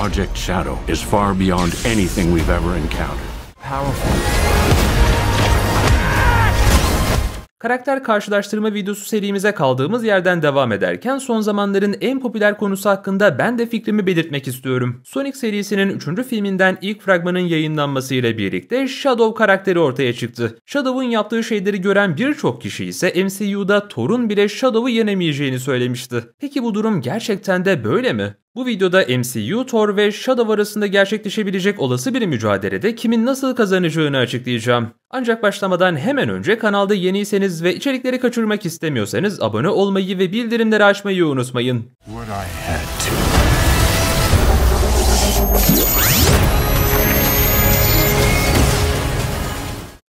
Project Shadow is far beyond anything we've ever encountered. Powerful. Karakter karşılaştırma videosu serimize kaldığımız yerden devam ederken son zamanların en popüler konusu hakkında ben de fikrimi belirtmek istiyorum. Sonic serisinin 3. filminden ilk fragmanın yayınlanmasıyla birlikte Shadow karakteri ortaya çıktı. Shadow'un yaptığı şeyleri gören birçok kişi ise MCU'da Thor'un bile Shadow'u yenemeyeceğini söylemişti. Peki bu durum gerçekten de böyle mi? Bu videoda MCU, Thor ve Shadow arasında gerçekleşebilecek olası bir mücadelede kimin nasıl kazanacağını açıklayacağım. Ancak başlamadan hemen önce kanalda yeniyseniz ve içerikleri kaçırmak istemiyorsanız abone olmayı ve bildirimleri açmayı unutmayın. What I had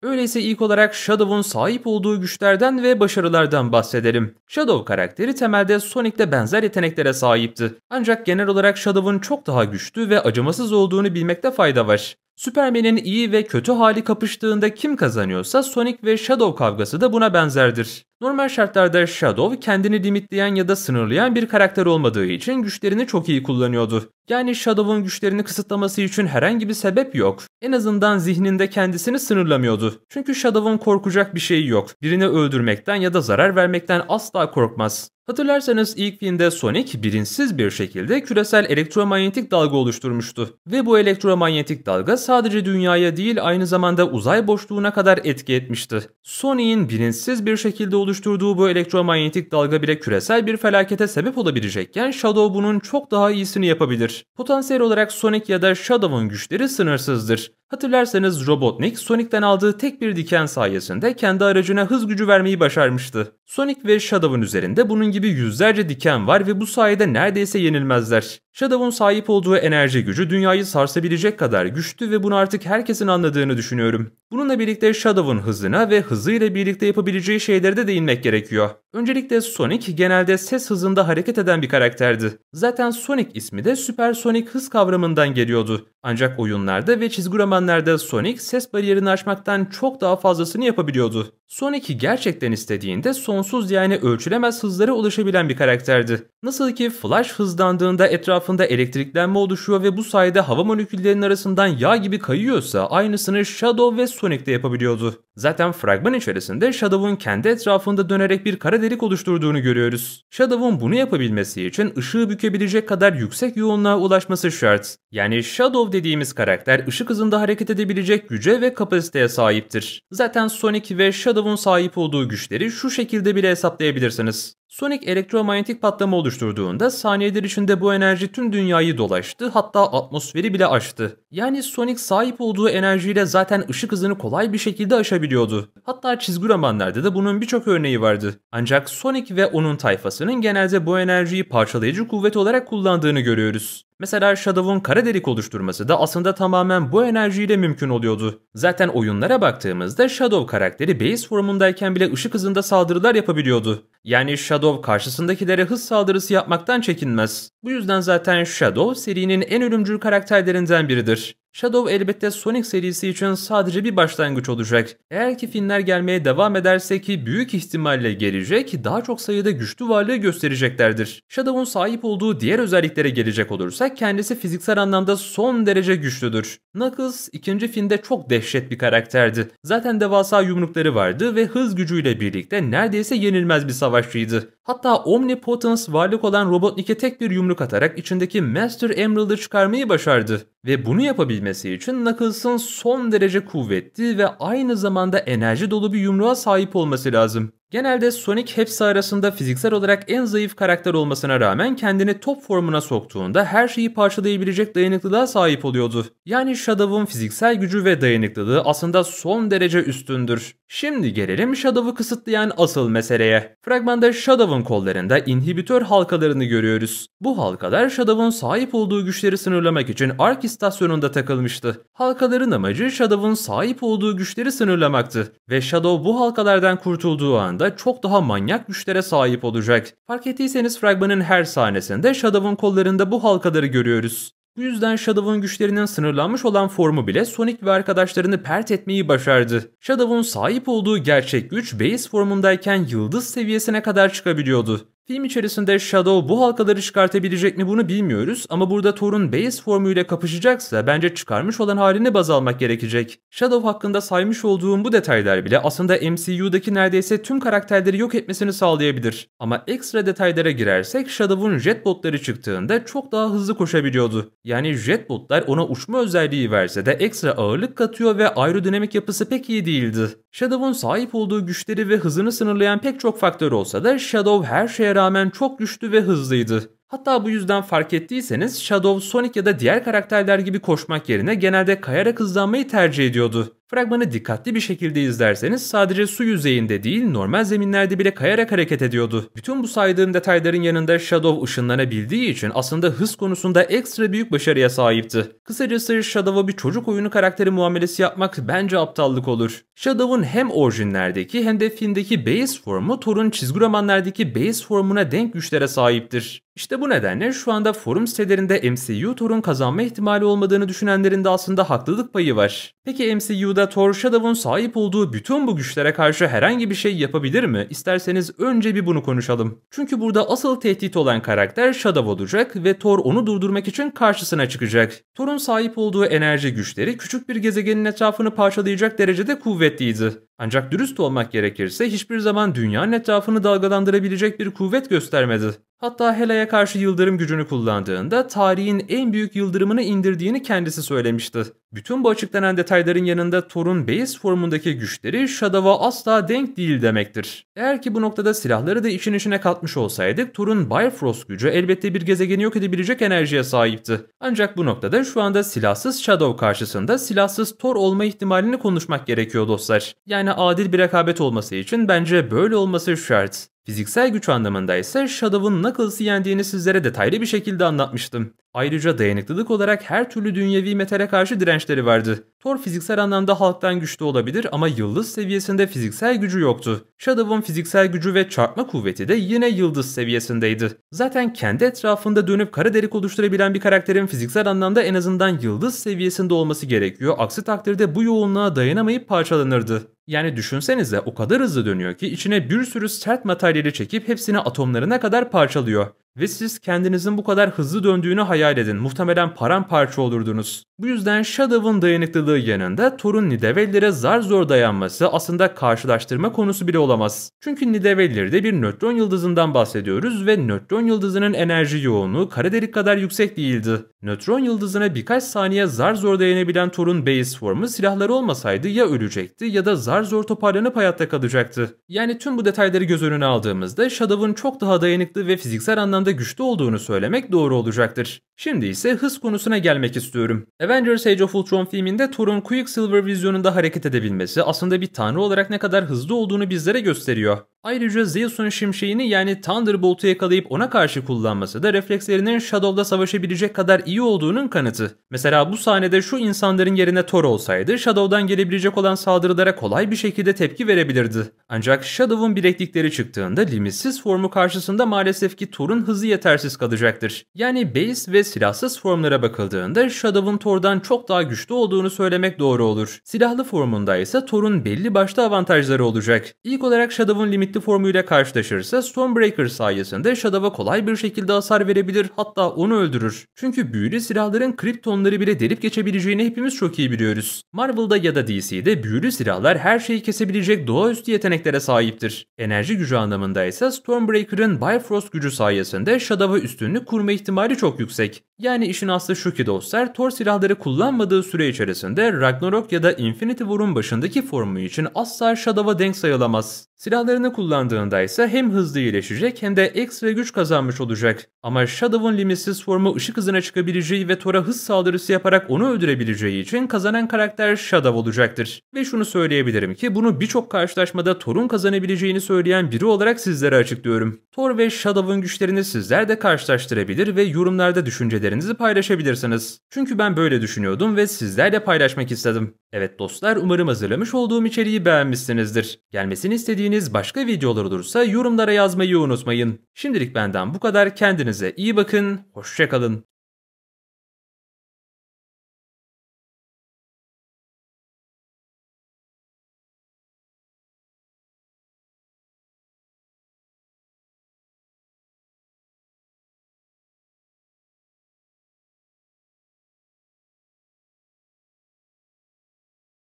Öyleyse ilk olarak Shadow'un sahip olduğu güçlerden ve başarılardan bahsedelim. Shadow karakteri temelde Sonic'te benzer yeteneklere sahipti. Ancak genel olarak Shadow'un çok daha güçlü ve acımasız olduğunu bilmekte fayda var. Superman'in iyi ve kötü hali kapıştığında kim kazanıyorsa Sonic ve Shadow kavgası da buna benzerdir. Normal şartlarda Shadow kendini limitleyen ya da sınırlayan bir karakter olmadığı için güçlerini çok iyi kullanıyordu. Yani Shadow'un güçlerini kısıtlaması için herhangi bir sebep yok. En azından zihninde kendisini sınırlamıyordu. Çünkü Shadow'un korkacak bir şeyi yok. Birini öldürmekten ya da zarar vermekten asla korkmaz. Hatırlarsanız ilk filmde Sonic bilinçsiz bir şekilde küresel elektromanyetik dalga oluşturmuştu. Ve bu elektromanyetik dalga sadece dünyaya değil aynı zamanda uzay boşluğuna kadar etki etmişti. Sonic'in bilinçsiz bir şekilde oluşturduğu bu elektromanyetik dalga bile küresel bir felakete sebep olabilecekken Shadow bunun çok daha iyisini yapabilir. Potansiyel olarak Sonic ya da Shadow'un güçleri sınırsızdır. Hatırlarsanız Robotnik, Sonic'ten aldığı tek bir diken sayesinde kendi aracına hız gücü vermeyi başarmıştı. Sonic ve Shadow'un üzerinde bunun gibi yüzlerce diken var ve bu sayede neredeyse yenilmezler. Shadow'un sahip olduğu enerji gücü dünyayı sarsabilecek kadar güçlü ve bunu artık herkesin anladığını düşünüyorum. Bununla birlikte Shadow'un hızına ve hızıyla birlikte yapabileceği şeylere de değinmek gerekiyor. Öncelikle Sonic genelde ses hızında hareket eden bir karakterdi. Zaten Sonic ismi de süpersonik hız kavramından geliyordu. Ancak oyunlarda ve çizgi romanlarda Sonic ses bariyerini aşmaktan çok daha fazlasını yapabiliyordu. Sonic'i gerçekten istediğinde sonsuz yani ölçülemez hızlara ulaşabilen bir karakterdi. Nasıl ki Flash hızlandığında etrafında elektriklenme oluşuyor ve bu sayede hava moleküllerinin arasından yağ gibi kayıyorsa aynısını Shadow ve Sonic de yapabiliyordu. Zaten fragman içerisinde Shadow'un kendi etrafında dönerek bir kara delik oluşturduğunu görüyoruz. Shadow'un bunu yapabilmesi için ışığı bükebilecek kadar yüksek yoğunluğa ulaşması şart. Yani Shadow dediğimiz karakter ışık hızında hareket edebilecek güce ve kapasiteye sahiptir. Zaten Sonic ve Shadow'un sahip olduğu güçleri şu şekilde bile hesaplayabilirsiniz. Sonic elektromanyetik patlama oluşturduğunda saniyeler içinde bu enerji tüm dünyayı dolaştı hatta atmosferi bile aştı. Yani Sonic sahip olduğu enerjiyle zaten ışık hızını kolay bir şekilde aşabiliyordu. Hatta çizgi romanlarda da bunun birçok örneği vardı. Ancak Sonic ve onun tayfasının genelde bu enerjiyi parçalayıcı kuvvet olarak kullandığını görüyoruz. Mesela Shadow'un kara delik oluşturması da aslında tamamen bu enerjiyle mümkün oluyordu. Zaten oyunlara baktığımızda Shadow karakteri base formundayken bile ışık hızında saldırılar yapabiliyordu. Yani Shadow karşısındakilere hız saldırısı yapmaktan çekinmez. Bu yüzden zaten Shadow serinin en ölümcül karakterlerinden biridir. Shadow elbette Sonic serisi için sadece bir başlangıç olacak. Eğer ki filmler gelmeye devam ederse ki büyük ihtimalle gelecek, daha çok sayıda güçlü varlığı göstereceklerdir. Shadow'un sahip olduğu diğer özelliklere gelecek olursak kendisi fiziksel anlamda son derece güçlüdür. Knuckles ikinci filmde çok dehşet bir karakterdi. Zaten devasa yumrukları vardı ve hız gücüyle birlikte neredeyse yenilmez bir savaşçıydı. Hatta Omnipotence varlık olan Robotnik'e tek bir yumruk atarak içindeki Master Emerald'ı çıkarmayı başardı. Ve bunu yapabilmesi için Knuckles'ın son derece kuvvetli ve aynı zamanda enerji dolu bir yumruğa sahip olması lazım. Genelde Sonic hepsi arasında fiziksel olarak en zayıf karakter olmasına rağmen kendini top formuna soktuğunda her şeyi parçalayabilecek dayanıklılığa sahip oluyordu. Yani Shadow'un fiziksel gücü ve dayanıklılığı aslında son derece üstündür. Şimdi gelelim Shadow'u kısıtlayan asıl meseleye. Fragmanda Shadow'un kollarında inhibitör halkalarını görüyoruz. Bu halkalar Shadow'un sahip olduğu güçleri sınırlamak için Ark istasyonunda takılmıştı. Halkaların amacı Shadow'un sahip olduğu güçleri sınırlamaktı ve Shadow bu halkalardan kurtulduğu anda anda çok daha manyak güçlere sahip olacak. Fark ettiyseniz fragmanın her sahnesinde Shadow'un kollarında bu halkaları görüyoruz. Bu yüzden Shadow'un güçlerinin sınırlanmış olan formu bile Sonic ve arkadaşlarını pert etmeyi başardı. Shadow'un sahip olduğu gerçek güç base formundayken yıldız seviyesine kadar çıkabiliyordu. Film içerisinde Shadow bu halkaları çıkartabilecek mi bunu bilmiyoruz ama burada Thor'un base formuyla kapışacaksa bence çıkarmış olan halini baz almak gerekecek. Shadow hakkında saymış olduğum bu detaylar bile aslında MCU'daki neredeyse tüm karakterleri yok etmesini sağlayabilir. Ama ekstra detaylara girersek Shadow'un jetbotları çıktığında çok daha hızlı koşabiliyordu. Yani jetbotlar ona uçma özelliği verse de ekstra ağırlık katıyor ve aerodinamik yapısı pek iyi değildi. Shadow'un sahip olduğu güçleri ve hızını sınırlayan pek çok faktör olsa da Shadow her şeye rağmen çok güçlü ve hızlıydı. Hatta bu yüzden fark ettiyseniz Shadow Sonic ya da diğer karakterler gibi koşmak yerine genelde kayarak hızlanmayı tercih ediyordu. Fragmanı dikkatli bir şekilde izlerseniz sadece su yüzeyinde değil normal zeminlerde bile kayarak hareket ediyordu. Bütün bu saydığım detayların yanında Shadow ışınlanabildiği için aslında hız konusunda ekstra büyük başarıya sahipti. Kısacası Shadow'a bir çocuk oyunu karakteri muamelesi yapmak bence aptallık olur. Shadow'un hem orijinlerdeki hem de filmdeki base formu Thor'un çizgi romanlardaki base formuna denk güçlere sahiptir. İşte bu nedenle şu anda forum sitelerinde MCU Thor'un kazanma ihtimali olmadığını düşünenlerin de aslında haklılık payı var. Peki MCU'da Burada Thor sahip olduğu bütün bu güçlere karşı herhangi bir şey yapabilir mi? İsterseniz önce bir bunu konuşalım. Çünkü burada asıl tehdit olan karakter Shadow olacak ve Thor onu durdurmak için karşısına çıkacak. Thor'un sahip olduğu enerji güçleri küçük bir gezegenin etrafını parçalayacak derecede kuvvetliydi. Ancak dürüst olmak gerekirse hiçbir zaman dünyanın etrafını dalgalandırabilecek bir kuvvet göstermedi. Hatta Hela'ya karşı yıldırım gücünü kullandığında tarihin en büyük yıldırımını indirdiğini kendisi söylemişti. Bütün bu açıklanan detayların yanında Thor'un base formundaki güçleri Shadow'a asla denk değil demektir. Eğer ki bu noktada silahları da işin içine katmış olsaydık Thor'un Bifrost gücü elbette bir gezegeni yok edebilecek enerjiye sahipti. Ancak bu noktada şu anda silahsız Shadow karşısında silahsız Thor olma ihtimalini konuşmak gerekiyor dostlar. Yani yani adil bir rekabet olması için bence böyle olması şart. Fiziksel güç anlamında ise Shadow'un Knuckles'ı yendiğini sizlere detaylı bir şekilde anlatmıştım. Ayrıca dayanıklılık olarak her türlü dünyevi metale karşı dirençleri vardı. Thor fiziksel anlamda halktan güçlü olabilir ama yıldız seviyesinde fiziksel gücü yoktu. Shadow'un fiziksel gücü ve çarpma kuvveti de yine yıldız seviyesindeydi. Zaten kendi etrafında dönüp kara delik oluşturabilen bir karakterin fiziksel anlamda en azından yıldız seviyesinde olması gerekiyor. Aksi takdirde bu yoğunluğa dayanamayıp parçalanırdı. Yani düşünsenize o kadar hızlı dönüyor ki içine bir sürü sert metal materyali çekip hepsini atomlarına kadar parçalıyor. Ve siz kendinizin bu kadar hızlı döndüğünü hayal edin. Muhtemelen paramparça olurdunuz. Bu yüzden Shadow'ın dayanıklılığı yanında Thor'un Nidaveller'e zar zor dayanması aslında karşılaştırma konusu bile olamaz. Çünkü Nidaveller'de bir nötron yıldızından bahsediyoruz ve nötron yıldızının enerji yoğunluğu kara delik kadar yüksek değildi. Nötron yıldızına birkaç saniye zar zor dayanabilen Thor'un base formu silahları olmasaydı ya ölecekti ya da zar zor toparlanıp hayatta kalacaktı. Yani tüm bu detayları göz önüne aldığımızda Shadow'ın çok daha dayanıklı ve fiziksel anlamda konuda güçlü olduğunu söylemek doğru olacaktır. Şimdi ise hız konusuna gelmek istiyorum. Avengers Age of Ultron filminde Thor'un Quicksilver vizyonunda hareket edebilmesi aslında bir tanrı olarak ne kadar hızlı olduğunu bizlere gösteriyor. Ayrıca Zeus'un şimşeğini yani Thunderbolt'u yakalayıp ona karşı kullanması da reflekslerinin Shadow'da savaşabilecek kadar iyi olduğunun kanıtı. Mesela bu sahnede şu insanların yerine Thor olsaydı Shadow'dan gelebilecek olan saldırılara kolay bir şekilde tepki verebilirdi. Ancak Shadow'un bileklikleri çıktığında limitsiz formu karşısında maalesef ki Thor'un hızı yetersiz kalacaktır. Yani base ve silahsız formlara bakıldığında Shadow'un Thor'dan çok daha güçlü olduğunu söylemek doğru olur. Silahlı formunda ise Thor'un belli başta avantajları olacak. İlk olarak Shadow'un limit kuvvetli formuyla karşılaşırsa Stormbreaker sayesinde Shadow'a kolay bir şekilde hasar verebilir hatta onu öldürür. Çünkü büyülü silahların kriptonları bile delip geçebileceğini hepimiz çok iyi biliyoruz. Marvel'da ya da DC'de büyülü silahlar her şeyi kesebilecek doğaüstü yeteneklere sahiptir. Enerji gücü anlamında ise Stormbreaker'ın Bifrost gücü sayesinde Shadow'a üstünlük kurma ihtimali çok yüksek. Yani işin aslı şu ki dostlar, Thor silahları kullanmadığı süre içerisinde Ragnarok ya da Infinity War'un başındaki formu için asla Shadow'a denk sayılamaz. Silahlarını kullandığında ise hem hızlı iyileşecek hem de ekstra güç kazanmış olacak. Ama Shadow'un limitsiz formu ışık hızına çıkabileceği ve Thor'a hız saldırısı yaparak onu öldürebileceği için kazanan karakter Shadow olacaktır. Ve şunu söyleyebilirim ki bunu birçok karşılaşmada Thor'un kazanabileceğini söyleyen biri olarak sizlere açıklıyorum. Thor ve Shadow'un güçlerini sizler de karşılaştırabilir ve yorumlarda düşüncelerinizi paylaşabilirsiniz. Çünkü ben böyle düşünüyordum ve sizlerle paylaşmak istedim. Evet dostlar umarım hazırlamış olduğum içeriği beğenmişsinizdir. Gelmesini istediğiniz başka olursa yorumlara yazmayı unutmayın. Şimdilik benden bu kadar. Kendinize iyi bakın. Hoşçakalın.